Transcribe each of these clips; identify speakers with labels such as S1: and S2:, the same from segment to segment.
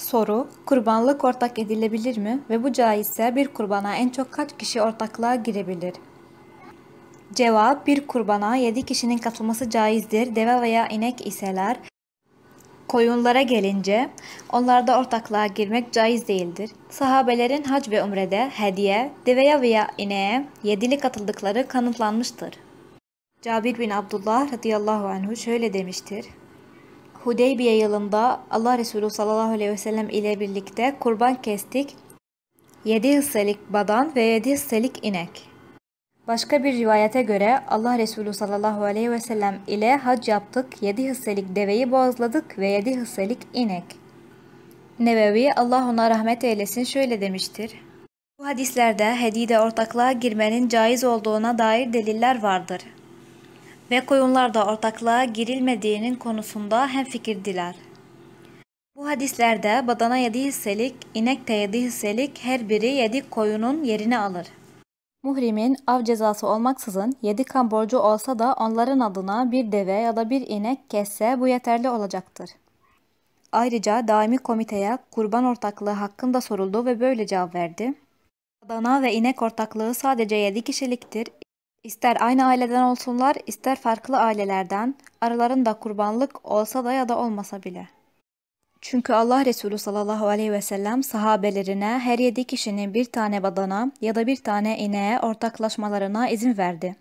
S1: Soru, kurbanlık ortak edilebilir mi ve bu caizse bir kurbana en çok kaç kişi ortaklığa girebilir? Cevap, bir kurbana 7 kişinin katılması caizdir deve veya inek iseler. Koyunlara gelince onlarda ortaklığa girmek caiz değildir. Sahabelerin hac ve umrede hediye, deveye veya ineğe yedili katıldıkları kanıtlanmıştır. Cabir bin Abdullah radıyallahu anhu şöyle demiştir. Hudeybiye yılında Allah Resulü sallallahu aleyhi ve sellem ile birlikte kurban kestik. 7 hisselik badan ve 7 hisselik inek. Başka bir rivayete göre Allah Resulü sallallahu aleyhi ve sellem ile hac yaptık, 7 hisselik deveyi boğazladık ve 7 hisselik inek. Nebevi Allah ona rahmet eylesin şöyle demiştir. Bu hadislerde hedide ortaklığa girmenin caiz olduğuna dair deliller vardır ve koyunlarda ortaklığa girilmediğinin konusunda hemfikirdiler. Bu hadislerde badana yedi hisselik, inek de yedi hisselik her biri yedi koyunun yerini alır. Muhrimin av cezası olmaksızın yedi kan borcu olsa da onların adına bir deve ya da bir inek kesse bu yeterli olacaktır. Ayrıca daimi komiteye kurban ortaklığı hakkında soruldu ve böyle cevap verdi. Badana ve inek ortaklığı sadece 7 kişiliktir. İster aynı aileden olsunlar, ister farklı ailelerden, aralarında kurbanlık olsa da ya da olmasa bile. Çünkü Allah Resulü sallallahu aleyhi ve sellem sahabelerine her yedi kişinin bir tane badana ya da bir tane ineğe ortaklaşmalarına izin verdi.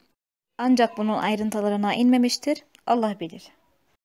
S1: Ancak bunun ayrıntılarına inmemiştir, Allah bilir.